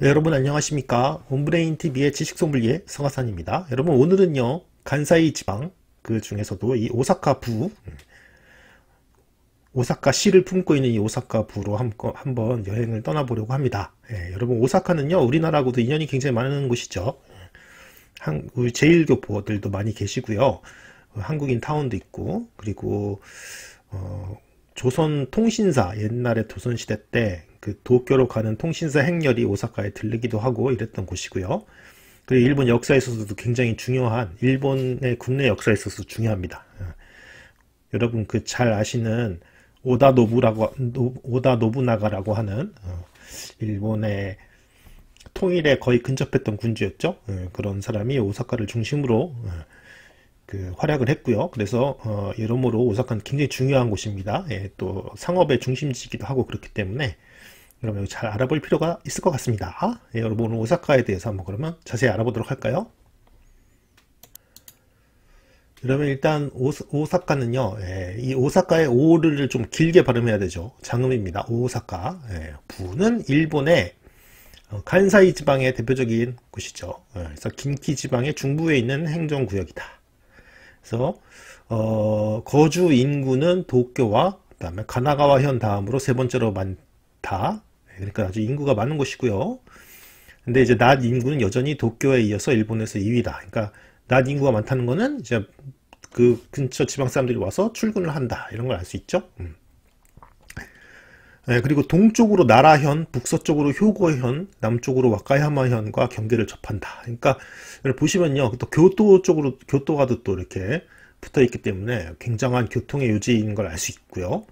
네, 여러분 안녕하십니까 온브레인TV의 지식소믈리에 성하산입니다 여러분 오늘은요 간사이 지방 그 중에서도 이 오사카 부 오사카 시를 품고 있는 이 오사카 부로 한번 여행을 떠나보려고 합니다 네, 여러분 오사카는요 우리나라하고도 인연이 굉장히 많은 곳이죠 한, 제일교포들도 많이 계시고요 한국인 타운도 있고 그리고 어, 조선 통신사 옛날에 조선시대 때그 도쿄로 가는 통신사 행렬이 오사카에 들르기도 하고 이랬던 곳이고요. 그리고 일본 역사에 있어서도 굉장히 중요한 일본의 국내 역사에 있어서 중요합니다. 예. 여러분 그 잘 아시는 오다 노부라고 오다 노부나가라고 하는 어, 일본의 통일에 거의 근접했던 군주였죠. 예, 그런 사람이 오사카를 중심으로 예, 그 활약을 했고요. 그래서 어, 여러모로 오사카는 굉장히 중요한 곳입니다. 예, 또 상업의 중심지이기도 하고 그렇기 때문에 여러분 여기 잘 알아볼 필요가 있을 것 같습니다. 예, 여러분 오늘 오사카에 대해서 한번 그러면 자세히 알아보도록 할까요? 그러면 일단 오사, 카는요이 예, 오사카의 오를 좀 길게 발음해야 되죠. 장음입니다. 오사카. 예, 부는 일본의 간사이 어, 지방의 대표적인 곳이죠. 예, 그래서 긴키 지방의 중부에 있는 행정구역이다. 그래서 어, 거주 인구는 도쿄와 그다음에 가나가와현 다음으로 세 번째로 많다. 그러니까 아주 인구가 많은 곳이고요. 근데 이제 낮 인구는 여전히 도쿄에 이어서 일본에서 2위다. 그러니까 낮 인구가 많다는 거는 이제 그 근처 지방 사람들이 와서 출근을 한다. 이런 걸 알 수 있죠. 음. 네, 그리고 동쪽으로 나라현, 북서쪽으로 효고현, 남쪽으로 와카야마현과 경계를 접한다. 그러니까 보시면요, 또 교토 쪽으로 교토가도 또 이렇게 붙어 있기 때문에 굉장한 교통의 요지인 걸 알 수 있고요.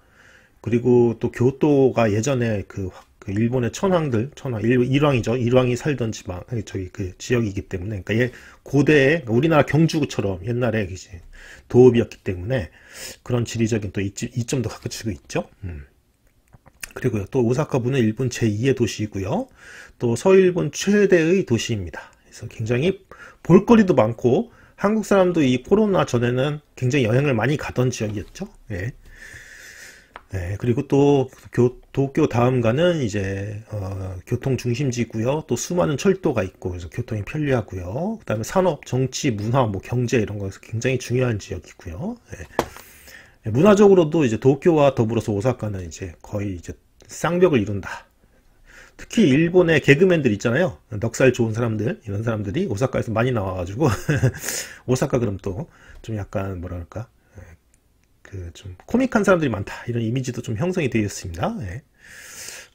그리고 또 교토가 예전에 그그 일본의 천황들, 천황, 일, 일왕이죠. 일왕이 살던 지방, 저기 그 지역이기 때문에. 그러니까 예, 고대에 그러니까 우리나라 경주처럼 옛날에 이제 도읍이었기 때문에 그런 지리적인 또 이점, 도갖춰지고 있죠. 음. 그리고요. 또 오사카부는 일본 제2의 도시이고요. 또 서일본 최대의 도시입니다. 그래서 굉장히 볼거리도 많고 한국 사람도 이 코로나 전에는 굉장히 여행을 많이 가던 지역이었죠. 예. 네, 그리고 또 교, 도쿄 다음가는 이제 어, 교통 중심지고요. 또 수많은 철도가 있고 그래서 교통이 편리하고요. 그다음에 산업, 정치, 문화, 뭐 경제 이런 거에서 굉장히 중요한 지역이고요. 네. 네 문화적으로도 이제 도쿄와 더불어서 오사카는 이제 거의 이제 쌍벽을 이룬다. 특히 일본의 개그맨들 있잖아요. 넉살 좋은 사람들 이런 사람들이 오사카에서 많이 나와가지고 오사카 그럼 또 좀 약간 뭐랄까 그좀 코믹한 사람들이 많다 이런 이미지도 좀 형성이 되어 있습니다. 예.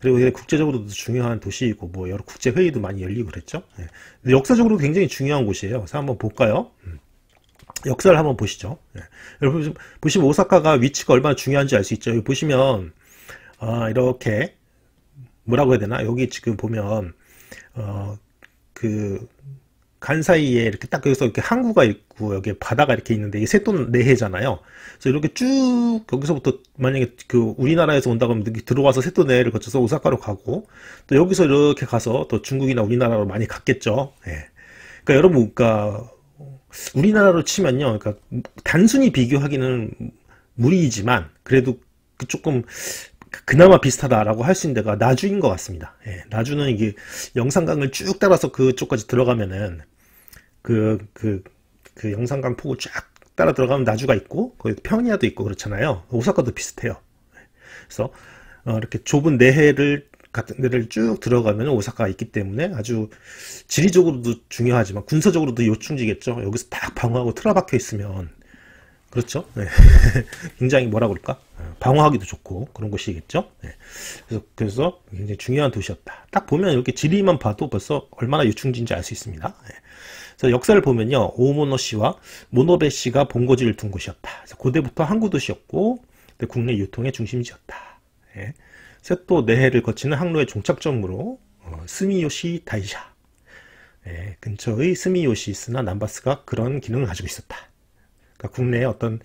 그리고 국제적으로도 중요한 도시이고 뭐 여러 국제 회의도 많이 열리고 그랬죠. 예. 역사적으로 굉장히 중요한 곳이에요. 그래서 한번 볼까요? 음. 역사를 한번 보시죠. 예. 여러분 보시면 오사카가 위치가 얼마나 중요한지 알 수 있죠. 여기 보시면 아, 이렇게 뭐라고 해야 되나? 여기 지금 보면 어, 그간 사이에 이렇게 딱 여기서 이렇게 항구가 있고 여기 바다가 이렇게 있는데 이게 세돈 내해잖아요. 그래서 이렇게 쭉 여기서부터 만약에 그 우리나라에서 온다 그러면 들어와서 세돈 내해를 거쳐서 오사카로 가고 또 여기서 이렇게 가서 또 중국이나 우리나라로 많이 갔겠죠. 예. 그러니까 여러분 그러니까 우리나라로 치면요. 그러니까 단순히 비교하기는 무리이지만 그래도 그 조금 그나마 비슷하다라고 할 수 있는 데가 나주인 것 같습니다. 예, 나주는 이게 영산강을 쭉 따라서 그쪽까지 들어가면은 그, 그, 그 영산강 포구 쫙 따라 들어가면 나주가 있고, 거기 그 평야도 있고 그렇잖아요. 그 오사카도 비슷해요. 그래서, 어, 이렇게 좁은 내해를 같은 데를 쭉 들어가면 오사카가 있기 때문에 아주 지리적으로도 중요하지만 군사적으로도 요충지겠죠. 여기서 딱 방어하고 틀어박혀 있으면 그렇죠. 네. 굉장히 뭐라 그럴까 어, 방어하기도 좋고 그런 곳이겠죠. 네. 그래서, 그래서 굉장히 중요한 도시였다. 딱 보면 이렇게 지리만 봐도 벌써 얼마나 요충지인지 알 수 있습니다. 네. 그래서 역사를 보면요. 오모노 씨와 모노베 씨가 본거지를 둔 곳이었다. 그래서 고대부터 항구 도시였고 국내 유통의 중심지였다. 예. 세토 내해를 거치는 항로의 종착점으로 어, 스미요시 다이샤 예. 근처의 스미요시있으나 남바스가 그런 기능을 가지고 있었다. 그러니까 국내의 어떤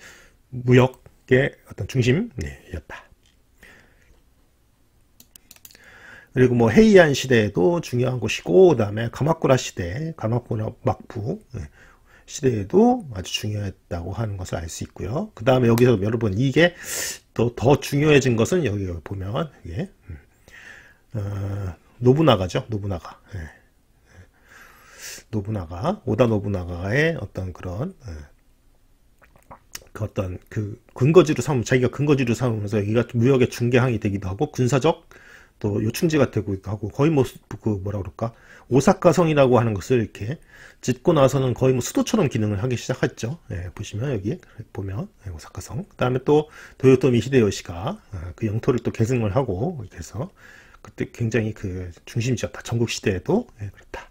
무역의 어떤 중심이었다. 네, 그리고 뭐 헤이안 시대에도 중요한 곳이고 그다음에 가마쿠라 시대, 가마쿠라 막부 예, 시대에도 아주 중요했다고 하는 것을 알 수 있고요. 그다음에 여기서 여러분 이게 더 더 중요해진 것은 여기 보면 예. 어, 노부나가죠, 노부나가. 예, 예. 노부나가 오다 노부나가의 어떤 그런 예, 그 어떤 그 근거지로 삼 자기가 근거지로 삼으면서 여기가 무역의 중개항이 되기도 하고 군사적 또 요충지가 되고 하고 거의 뭐 그 뭐라 그럴까 오사카성이라고 하는 것을 이렇게 짓고 나서는 거의 뭐 수도처럼 기능을 하기 시작했죠. 예, 보시면 여기 보면 예, 오사카성 그다음에 또 도요토미 히데요시가 아, 그 영토를 또 계승을 하고 이렇게 해서 그때 굉장히 그 중심지였다. 전국 시대에도 예, 그렇다.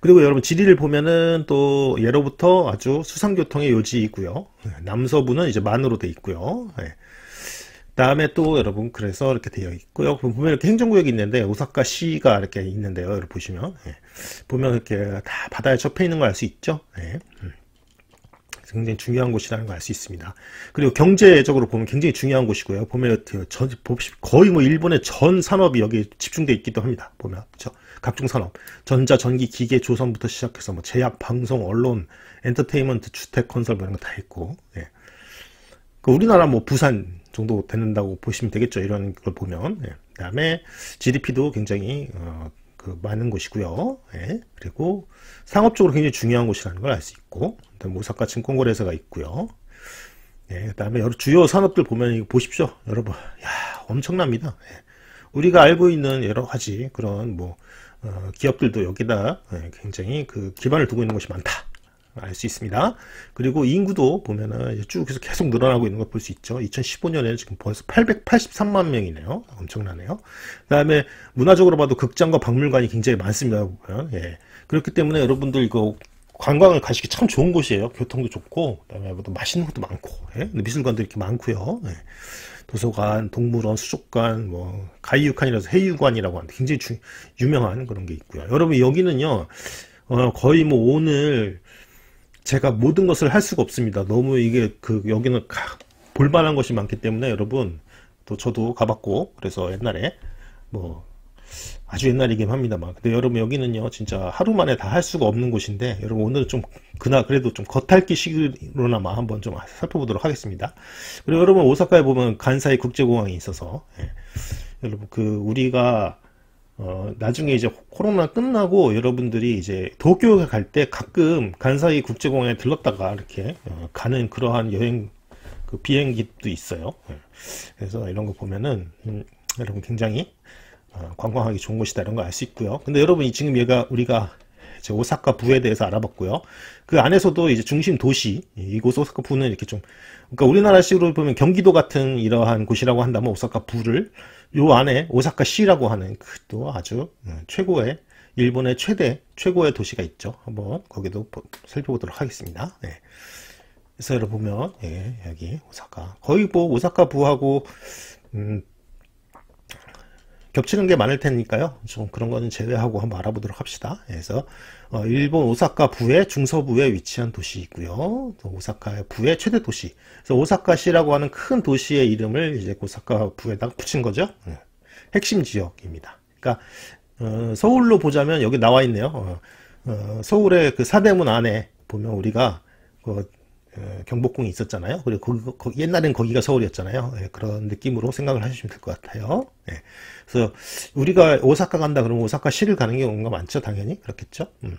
그리고 여러분 지리를 보면은 또 예로부터 아주 수상교통의 요지이고요. 예, 남서부는 이제 만으로 돼 있고요. 예. 다음에 또 여러분 그래서 이렇게 되어 있고요. 보면 이렇게 행정구역이 있는데 오사카시가 이렇게 있는데요. 여러분 보시면 예. 보면 이렇게 다 바다에 접해 있는 걸 알 수 있죠. 예. 음. 굉장히 중요한 곳이라는 걸 알 수 있습니다. 그리고 경제적으로 보면 굉장히 중요한 곳이고요. 보면 전, 거의 뭐 일본의 전 산업이 여기 에집중되어 있기도 합니다. 보면 저 각종 산업, 전자, 전기, 기계, 조선부터 시작해서 뭐 제약, 방송, 언론, 엔터테인먼트, 주택, 컨설뭐 이런 거 다 있고. 예. 그 우리나라 뭐 부산 정도 되는다고 보시면 되겠죠. 이런 걸 보면. 예. 그 다음에 GDP도 굉장히 어, 그 많은 곳이고요. 예. 그리고 상업적으로 굉장히 중요한 곳이라는 걸 알 수 있고 그 오사카 증권거래소가 있고요. 예. 그다음에 여러 주요 산업들 보면 이거 보십시오. 여러분. 야, 엄청납니다. 예. 우리가 알고 있는 여러 가지 그런 뭐 어, 기업들도 여기다 예, 굉장히 그 기반을 두고 있는 곳이 많다. 알수 있습니다. 그리고 인구도 보면은 쭉 계속 계속 늘어나고 있는 걸 볼 수 있죠. 2015년에는 지금 벌써 883만 명이네요. 엄청나네요. 그다음에 문화적으로 봐도 극장과 박물관이 굉장히 많습니다. 보면 예. 그렇기 때문에 여러분들 이거 관광을 가시기 참 좋은 곳이에요. 교통도 좋고 그다음에 뭐 맛있는 것도 많고 예. 미술관도 이렇게 많고요. 예. 도서관, 동물원, 수족관, 뭐 가이유칸이라서 해유관이라고 하는데 굉장히 주, 유명한 그런 게 있고요. 여러분 여기는요. 어, 거의 뭐 오늘 제가 모든 것을 할 수가 없습니다. 너무 이게 그 여기는 볼만한 것이 많기 때문에 여러분 또 저도 가봤고 그래서 옛날에 뭐 아주 옛날이긴 합니다만 근데 여러분 여기는요 진짜 하루 만에 다 할 수가 없는 곳인데 여러분 오늘은 좀 그나 그래도 좀 겉핥기식으로나마 한번 좀 살펴보도록 하겠습니다 그리고 여러분 오사카에 보면 간사이 국제공항이 있어서 예. 여러분 그 우리가 어, 나중에 이제 코로나 끝나고 여러분들이 이제 도쿄에 갈 때 가끔 간사이 국제공항에 들렀다가 이렇게 어, 가는 그러한 여행 그 비행기도 있어요. 예. 그래서 이런 거 보면은 음, 여러분 굉장히 어, 관광하기 좋은 곳이다 이런 거 알 수 있고요. 근데 여러분이 지금 얘가 우리가 이제 오사카 부에 대해서 알아봤고요. 그 안에서도 이제 중심 도시 이곳 오사카 부는 이렇게 좀 그러니까 우리나라식으로 보면 경기도 같은 이러한 곳이라고 한다면 오사카 부를 요 안에 오사카 시라고 하는 그 또 아주 음, 최고의 일본의 최대 최고의 도시가 있죠. 한번 거기도 보, 살펴보도록 하겠습니다. 네. 그래서 여러분 보면 예, 여기 오사카 거의 뭐 오사카 부하고 음, 겹치는 게 많을 테니까요. 좀 그런 거는 제외하고 한번 알아보도록 합시다. 그래서 어, 일본 오사카 부의 중서부에 위치한 도시이고요. 오사카 의 부의 최대 도시. 그래서 오사카시라고 하는 큰 도시의 이름을 이제 그 오사카 부에다가 붙인 거죠. 예. 핵심 지역입니다. 그러니까 어, 서울로 보자면 여기 나와 있네요. 어, 어 서울의 그 사대문 안에 보면 우리가 그 예, 경복궁이 있었잖아요. 그리고 거기, 거기, 옛날엔 거기가 서울이었잖아요. 예, 그런 느낌으로 생각을 하시면 될 것 같아요. 예, 그래서 우리가 오사카 간다 그러면 오사카 시를 가는 경우가 많죠. 당연히 그렇겠죠. 음.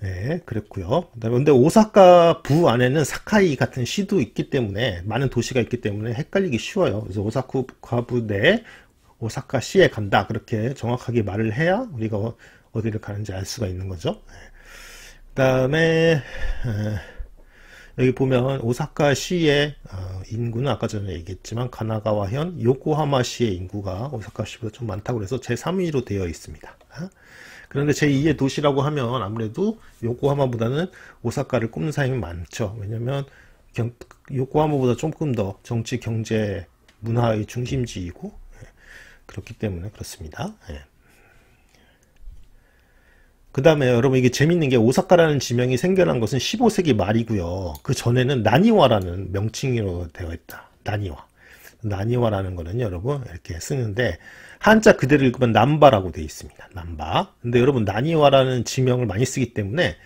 네, 그랬고요. 그런데 오사카 부 안에는 사카이 같은 시도 있기 때문에 많은 도시가 있기 때문에 헷갈리기 쉬워요. 그래서 오사쿠가 부내 오사카 시에 간다 그렇게 정확하게 말을 해야 우리가 어디를 가는지 알 수가 있는 거죠. 네. 다음에 여기 보면 오사카시의 어, 인구는 아까 전에 얘기했지만 가나가와현, 요코하마시의 인구가 오사카시보다 좀 많다고 해서 제3위로 되어 있습니다. 어? 그런데 제2의 도시라고 하면 아무래도 요코하마보다는 오사카를 꼽는 사람이 많죠. 왜냐면 요코하마보다 조금 더 정치, 경제, 문화의 중심지이고 예, 그렇기 때문에 그렇습니다. 예. 그 다음에 여러분 이게 재밌는 게 오사카라는 지명이 생겨난 것은 15세기 말이고요. 그 전에는 나니와라는 명칭으로 되어 있다. 나니와. 나니와라는 거는 여러분 이렇게 쓰는데 한자 그대로 읽으면 남바라고 되어 있습니다. 남바. 근데 여러분 나니와라는 지명을 많이 쓰기 때문에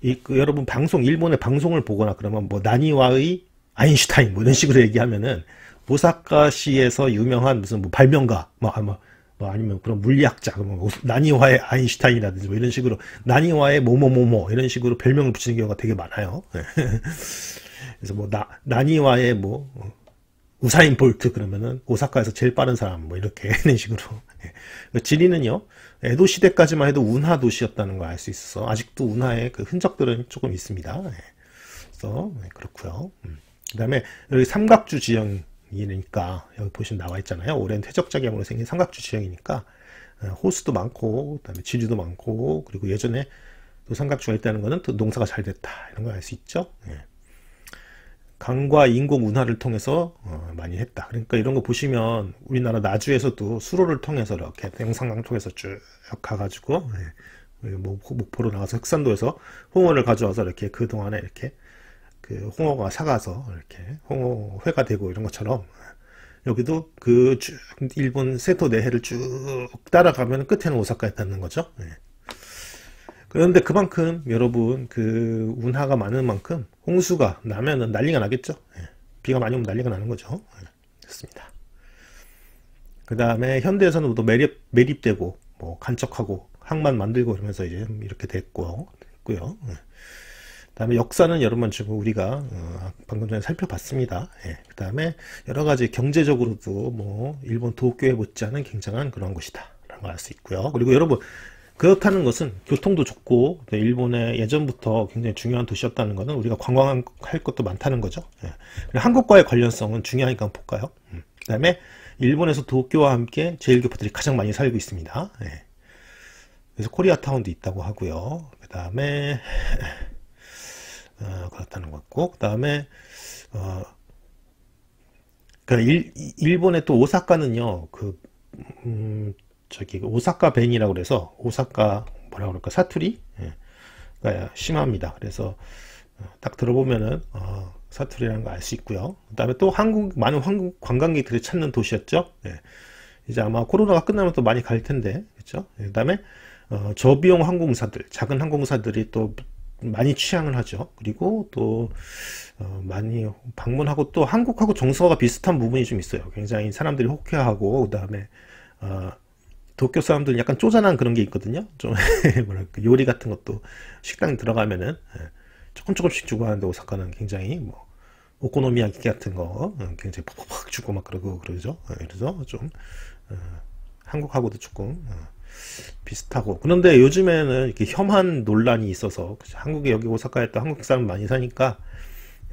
이, 그 여러분 방송 일본의 방송을 보거나 그러면 뭐 나니와의 아인슈타인 뭐 이런 식으로 얘기하면은 오사카시에서 유명한 무슨 뭐 발명가 뭐, 아마 뭐뭐 아니면 그런 물리학자 그러면 뭐 나니와의 아인슈타인이라든지 뭐 이런 식으로 나니와의 뭐뭐뭐뭐 이런 식으로 별명을 붙이는 경우가 되게 많아요. 그래서 뭐 나, 나니와의 뭐 우사인 볼트 그러면은 오사카에서 제일 빠른 사람 뭐 이렇게 이런 식으로 그러니까 지리는요 에도 시대까지만 해도 운하 도시였다는 걸 알 수 있어서 아직도 운하의 그 흔적들은 조금 있습니다. 예. 그래서 네, 그렇고요. 음. 그다음에 여기 삼각주 지형 이니까 여기 보시면 나와 있잖아요. 오랜 퇴적작용으로 생긴 삼각주 지형이니까 어, 호수도 많고 그다음에 지류도 많고 그리고 예전에 또 삼각주가 있다는 것은 또 농사가 잘 됐다 이런 걸 알 수 있죠. 예. 강과 인공 운하를 통해서 어, 많이 했다. 그러니까 이런 거 보시면 우리나라 나주에서도 수로를 통해서 이렇게 영산강 통해서 쭉 가가지고 예. 목포로 나가서 흑산도에서 홍어를 가져와서 이렇게 그 동안에 이렇게 그 홍어가 사가서 이렇게 홍어회가 되고 이런 것처럼 여기도 그 쭉 일본 세토 내해를 쭉 따라가면 끝에는 오사카에 닿는 거죠. 예. 그런데 그만큼 여러분 그 운하가 많은 만큼 홍수가 나면은 난리가 나겠죠. 예. 비가 많이 오면 난리가 나는 거죠. 예. 그렇습니다. 그 다음에 현대에서는 또 매립, 매립되고 뭐 간척하고 항만 만들고 이러면서 이제 이렇게 됐고 됐고요. 예. 다음에 역사는 여러 번 지금 우리가 어, 방금 전에 살펴봤습니다. 예, 그 다음에 여러 가지 경제적으로도 뭐 일본 도쿄에 못지않은 굉장한 그런 곳이다. 라는 걸 알 수 있고요. 그리고 여러분 그렇다는 것은 교통도 좋고 일본의 예전부터 굉장히 중요한 도시였다는 것은 우리가 관광할 것도 많다는 거죠. 예. 한국과의 관련성은 중요하니까 볼까요? 음. 그 다음에 일본에서 도쿄와 함께 제일교포들이 가장 많이 살고 있습니다. 예. 그래서 코리아타운도 있다고 하고요. 그 다음에 어, 그렇다는 것 같고 그 다음에 어, 그 일, 본의또 오사카는요 그 음, 저기 그 오사카 벤이라고 그래서 오사카 뭐라 그럴까 사투리가 예, 심합니다 그래서 어, 딱 들어보면은 어, 사투리라는 거 알 수 있고요 그 다음에 또 한국 많은 한국 관광객들이 찾는 도시였죠 예. 이제 아마 코로나가 끝나면 또 많이 갈 텐데 그렇죠 예, 그 다음에 어, 저비용 항공사들 작은 항공사들이 또 많이 취향을 하죠. 그리고 또 어, 많이 방문하고 또 한국하고 정서가 비슷한 부분이 좀 있어요. 굉장히 사람들이 호쾌하고 그다음에 어, 도쿄 사람들은 약간 쪼잔한 그런 게 있거든요. 좀 뭐랄까 요리 같은 것도 식당 에 들어가면은 예, 조금 조금씩 주고 하는데 오사카는 굉장히 뭐 오코노미야키 같은 거 예, 굉장히 팍팍 주고 막 그러고 그러죠. 예, 그래서 좀 어, 한국하고도 조금 어, 비슷하고 그런데 요즘에는 이렇게 혐한 논란이 있어서 한국에 여기 오사카에 또 한국 사람 많이 사니까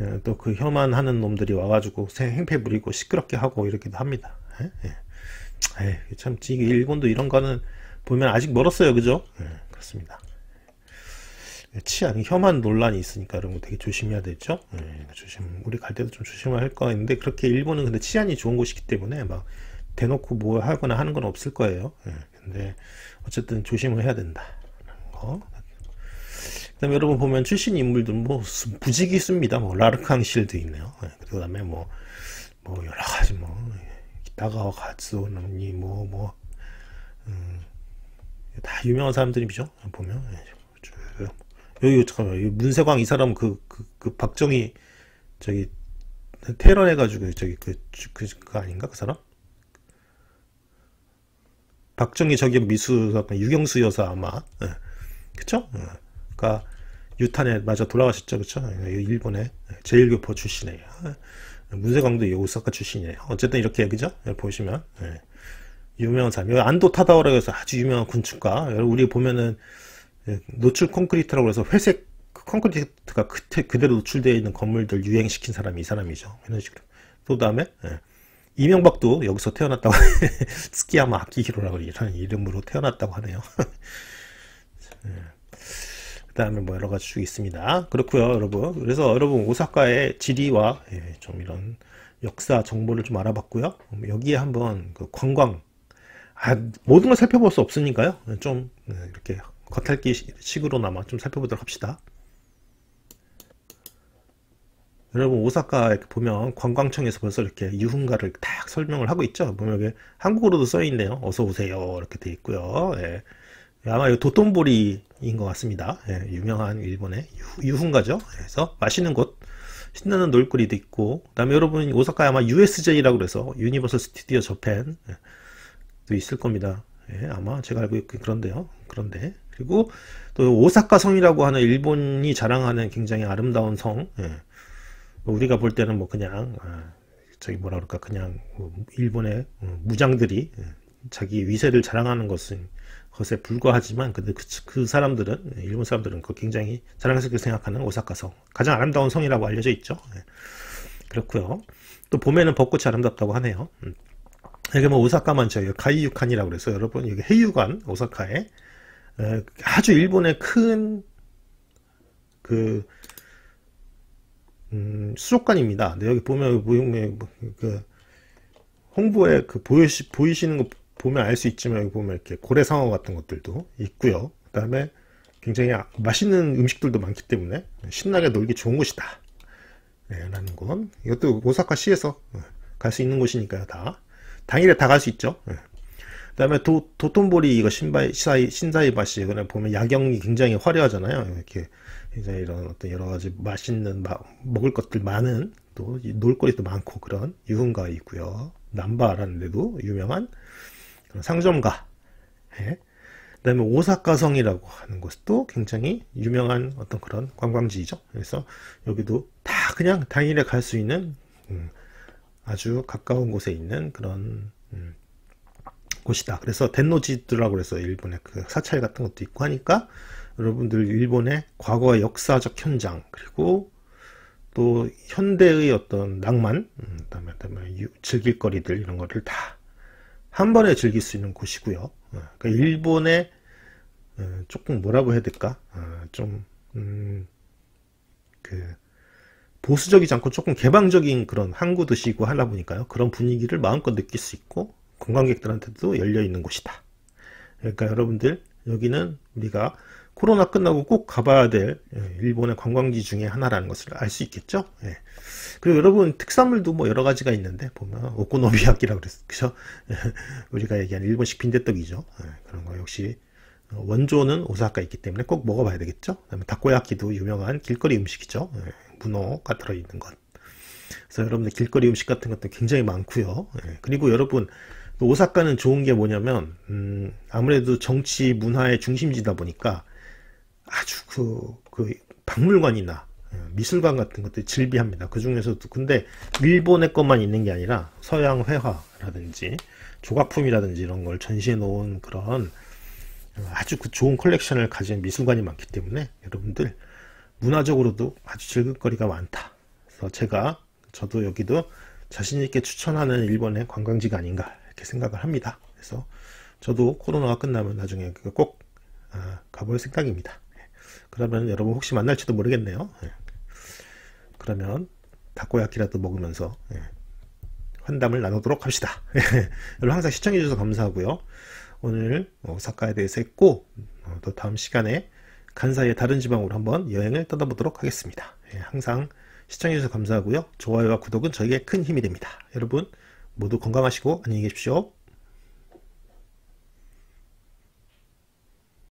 예, 또그 혐한하는 놈들이 와가지고 행패 부리고 시끄럽게 하고 이렇게도 합니다. 에? 에. 에이, 참 일본도 이런 거는 보면 아직 멀었어요, 그죠? 에, 예, 그렇습니다. 예, 치안 혐한 논란이 있으니까 이런 거 되게 조심해야 되죠. 예, 그러니까 조심 우리 갈 때도 좀조심을할 거인데 그렇게 일본은 근데 치안이 좋은 곳이기 때문에 막 대놓고 뭐 하거나 하는 건 없을 거예요. 예. 근데 어쨌든 조심을 해야 된다그다음 여러분 보면 출신 인물들 뭐 부지기 씁니다. 뭐 라르캉 실드 있네요. 예, 그다음에 뭐뭐 뭐 여러 가지 뭐 기타가와 예, 가츠오니 뭐뭐 음, 유명한 사람들이죠. 보면 예, 여기 잠깐만 여기 문세광 이 사람 그그 그, 그 박정희 저기 테러해가지고 저기 그, 그, 그, 그 아닌가 그 사람? 박정희 저기 미수 사건 유경수 여사 아마 네. 그쵸? 네. 그러니까 유탄에 맞아 돌아가셨죠 그쵸? 예, 일본의 제일교포 출신이에요 문세광도 오사카 출신이에요 어쨌든 이렇게 그죠? 보시면 네. 유명한 사람 안도 타다오라고 해서 아주 유명한 군축가 우리 보면은 노출 콘크리트라고 해서 회색 그 콘크리트가 그대로 노출되어 있는 건물들 유행시킨 사람이 이 사람이죠 이런 식으로 또 다음에 예. 이명박도 여기서 태어났다고 스키야마 아키히로라고 이는 이름으로 태어났다고 하네요. 네. 그 다음에 뭐 여러 가지 쭉 있습니다. 그렇고요 여러분. 그래서 여러분 오사카의 지리와 예, 좀 이런 역사 정보를 좀 알아봤고요. 여기에 한번 그 관광 아, 모든 걸 살펴볼 수 없으니까요. 좀 네, 이렇게 겉핥기 식으로나마 좀 살펴보도록 합시다. 여러분 오사카 보면 관광청에서 벌써 이렇게 유흥가를 딱 설명을 하고 있죠. 보면 여기 한국어로도 써 있네요. 어서 오세요 이렇게 돼 있고요. 예. 아마 이 도톤보리인 것 같습니다. 예. 유명한 일본의 유, 흥가죠 그래서 맛있는 곳, 신나는 놀거리도 있고, 그다음에 여러분 오사카에 아마 USJ라고 그래서 유니버설 스튜디오 저펜도 예, 있을 겁니다. 예. 아마 제가 알고 있긴 그런데요. 그런데 그리고 또 오사카 성이라고 하는 일본이 자랑하는 굉장히 아름다운 성. 예, 뭐 우리가 볼 때는 뭐 그냥 아, 저기 뭐라 그럴까 그냥 뭐 일본의 어, 무장들이 예, 자기 위세를 자랑하는 것은 것에 불과하지만 근데 그, 그 사람들은 예, 일본 사람들은 그 굉장히 자랑스럽게 생각하는 오사카성 가장 아름다운 성이라고 알려져 있죠 예, 그렇고요 또 봄에는 벚꽃이 아름답다고 하네요 음, 이게 뭐 오사카만 저희 가이유칸이라고 그래서 여러분 여기 해유관 오사카에 어, 아주 일본의 큰그 음, 수족관입니다. 근 여기 보면 보면 뭐, 그 홍보에 그 보이시 보이시는 거 보면 알 수 있지만 여기 보면 이렇게 고래상어 같은 것들도 있고요. 그다음에 굉장히 아, 맛있는 음식들도 많기 때문에 신나게 놀기 좋은 곳이다. 네, 라는 건 이것도 오사카 시에서 어, 갈수 있는 곳이니까요. 다 당일에 다 갈 수 있죠. 네. 그다음에 도, 톤보리 이거 신바이, 신사이, 바시그 보면 야경이 굉장히 화려하잖아요. 이렇게 이제 이런 어떤 여러 가지 맛있는 마, 먹을 것들 많은 또 놀거리도 많고 그런 유흥가에 있고요. 남바라는 데도 유명한 그런 상점가. 예. 그다음에 오사카성이라고 하는 곳도 굉장히 유명한 어떤 그런 관광지이죠. 그래서 여기도 다 그냥 당일에 갈 수 있는 음, 아주 가까운 곳에 있는 그런 음, 곳이다. 그래서 덴노지드라고 해서 일본의 그 사찰 같은 것도 있고 하니까 여러분들 일본의 과거와 역사적 현장 그리고 또 현대의 어떤 낭만 음, 그다음에, 그다음에 즐길 거리들 이런 거를 다 한 번에 즐길 수 있는 곳이고요. 어, 그러니까 일본의 어, 조금 뭐라고 해야 될까 어, 좀 음, 그 보수적이지 않고 조금 개방적인 그런 항구 도시이고 하다 보니까요. 그런 분위기를 마음껏 느낄 수 있고 관광객들한테도 열려 있는 곳이다. 그러니까 여러분들 여기는 우리가 코로나 끝나고 꼭 가봐야 될 예, 일본의 관광지 중에 하나라는 것을 알 수 있겠죠. 예. 그리고 여러분 특산물도 뭐 여러 가지가 있는데 보면 오코노미야끼라고 그랬죠. 그죠? 예, 우리가 얘기하는 일본식 빈대떡이죠. 예. 그런 거 역시 어, 원조는 오사카에 있기 때문에 꼭 먹어봐야 되겠죠. 그다음에 다코야키도 유명한 길거리 음식이죠. 예, 문어가 들어있는 것. 그래서 여러분들 길거리 음식 같은 것도 굉장히 많고요. 그리고 여러분 오사카는 좋은 게 뭐냐면 음, 아무래도 정치 문화의 중심지다 보니까 아주 그, 그 박물관이나 예, 미술관 같은 것들 이즐비합니다그 중에서도 근데 일본의 것만 있는 게 아니라 서양 회화라든지 조각품이라든지 이런 걸 전시해 놓은 그런 어, 아주 그 좋은 컬렉션을 가진 미술관이 많기 때문에 여러분들 문화적으로도 아주 즐길거리가 많다. 그래서 제가 저도 여기도 자신 있게 추천하는 일본의 관광지가 아닌가 이렇게 생각을 합니다. 그래서 저도 코로나가 끝나면 나중에 꼭 아, 가볼 생각입니다. 그러면 여러분 혹시 만날지도 모르겠네요. 예. 그러면 닭고야끼라도 먹으면서 예. 환담을 나누도록 합시다. 예. 여러분 항상 시청해주셔서 감사하고요. 오늘 오사카에 어, 대해서 했고 어, 또 다음 시간에 간사의 다른 지방으로 한번 여행을 떠나보도록 하겠습니다. 예, 항상 시청해주셔서 감사하고요. 좋아요와 구독은 저에게 큰 힘이 됩니다. 여러분 모두 건강하시고 안녕히 계십시오.